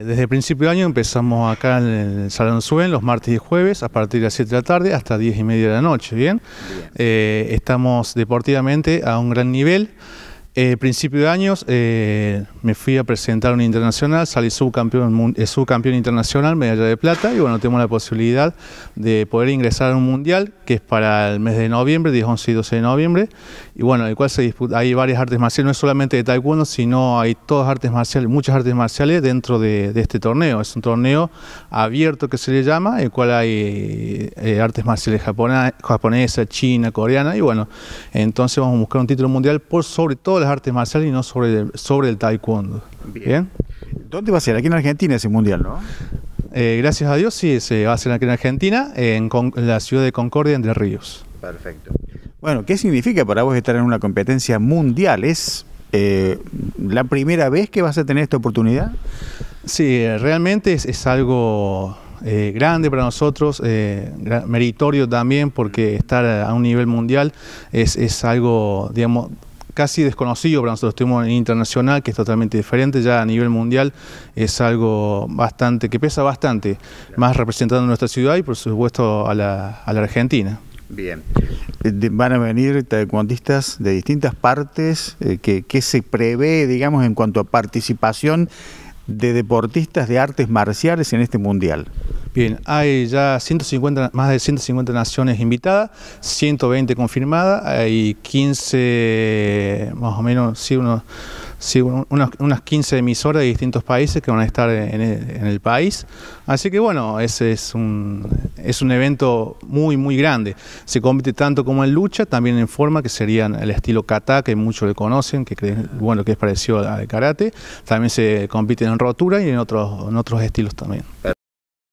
Desde el principio de año empezamos acá en el Salón Suen los martes y jueves a partir de las 7 de la tarde hasta 10 y media de la noche, ¿bien? Eh, estamos deportivamente a un gran nivel. Eh, principio de años eh, me fui a presentar un internacional, salí subcampeón, eh, subcampeón internacional, medalla de plata, y bueno, tengo la posibilidad de poder ingresar a un mundial que es para el mes de noviembre, 10, 11 y 12 de noviembre, y bueno, el cual se disputa, hay varias artes marciales, no es solamente de taekwondo, sino hay todas artes marciales, muchas artes marciales dentro de, este torneo. Es un torneo abierto que se le llama, el cual hay artes marciales japonesas china, coreana, y bueno, entonces vamos a buscar un título mundial por sobre todo las artes marciales y no sobre el, sobre el taekwondo. Bien. ¿Dónde va a ser? Aquí en Argentina ese mundial, ¿no? Eh, gracias a Dios, sí, se va a hacer aquí en Argentina, en, la ciudad de Concordia, Entre Ríos. Perfecto. Bueno, ¿qué significa para vos estar en una competencia mundial? ¿Es eh, la primera vez que vas a tener esta oportunidad? Sí, eh, realmente es, algo grande para nosotros, meritorio también, porque mm. estar a un nivel mundial es, es algo, digamos, casi desconocido para nosotros. tenemos en este internacional, que es totalmente diferente, ya a nivel mundial es algo bastante, que pesa bastante, más representando nuestra ciudad y por supuesto a la, Argentina. Bien. Eh, van a venir taekwondistas de distintas partes. Eh, ¿qué que se prevé, digamos, en cuanto a participación de deportistas de artes marciales en este mundial? Bien, hay ya 150, más de 150 naciones invitadas, 120 confirmadas, hay 15, más o menos, sí, unos, unas 15 emisoras de distintos países que van a estar en el, país. Así que bueno, ese es un, es un evento muy, muy grande. Se compite tanto como en lucha, también en forma, que serían el estilo kata, que muchos le conocen, que bueno, que es parecido al karate. También se compite en rotura y en otros, en otros estilos también.